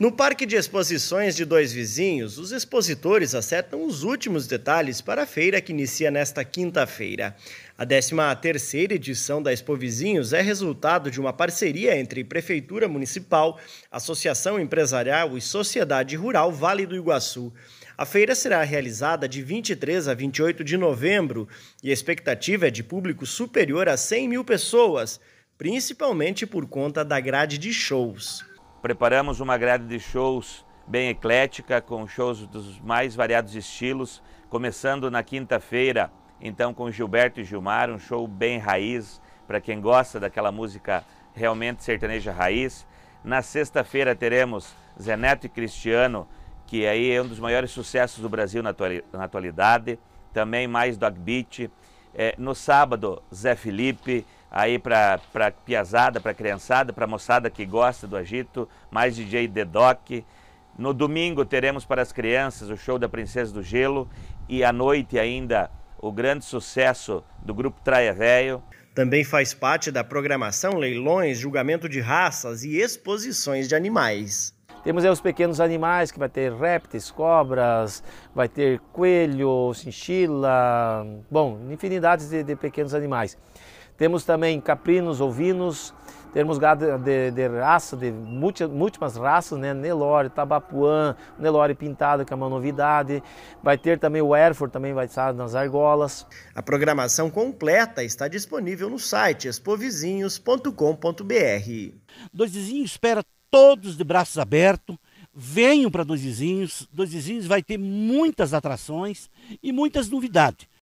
No Parque de Exposições de Dois Vizinhos, os expositores acertam os últimos detalhes para a feira que inicia nesta quinta-feira. A 13ª edição da Expo Vizinhos é resultado de uma parceria entre Prefeitura Municipal, Associação Empresarial e Sociedade Rural Vale do Iguaçu. A feira será realizada de 23 a 28 de novembro e a expectativa é de público superior a 100 mil pessoas, principalmente por conta da grade de shows. Preparamos uma grade de shows bem eclética, com shows dos mais variados estilos, começando na quinta-feira, então com Gilberto e Gilmar, um show bem raiz, para quem gosta daquela música realmente sertaneja raiz. Na sexta-feira teremos Zeneto e Cristiano, que aí é um dos maiores sucessos do Brasil na, atualidade, também mais dog beat. É, no sábado, Zé Felipe, aí para piazada, para criançada, para moçada que gosta do agito, mais DJ The Doc. No domingo teremos para as crianças o show da Princesa do Gelo e à noite ainda o grande sucesso do grupo Traia Véio. Também faz parte da programação leilões, julgamento de raças e exposições de animais. Temos aí os pequenos animais, que vai ter répteis, cobras, vai ter coelho, cinchila, bom, infinidades de, de pequenos animais. Temos também caprinos, ovinos, temos gado de, de raça, de múltiplas raças, né? Nelore, Tabapuã, Nelore Pintado, que é uma novidade. Vai ter também o Erfurt, também vai estar nas argolas. A programação completa está disponível no site expovizinhos.com.br. Dois Vizinhos espera todos de braços abertos. Venham para Dois Vizinhos. Dois Vizinhos vai ter muitas atrações e muitas novidades.